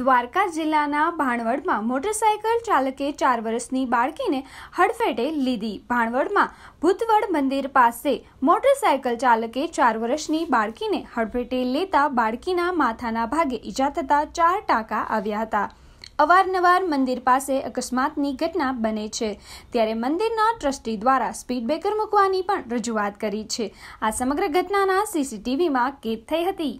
દ્વારકા જિલ્લાના ભાણવડમાં મોટરસાયકલ ચાલકે ચાર વર્ષની બાળકીને હડફેટે લીધી ભાણવડમાં ભૂતવડ મંદિર પાસે મોટરસાયકલ ચાલકે ચાર વર્ષની બાળકીને હડફેટે લેતા બાળકીના માથાના ભાગે ઈજા થતા ચાર ટાંકા આવ્યા હતા અવારનવાર મંદિર પાસે અકસ્માતની ઘટના બને છે ત્યારે મંદિરના ટ્રસ્ટી દ્વારા સ્પીડ બ્રેકર મૂકવાની પણ રજૂઆત કરી છે આ સમગ્ર ઘટનાના સીસીટીવીમાં કેદ થઈ હતી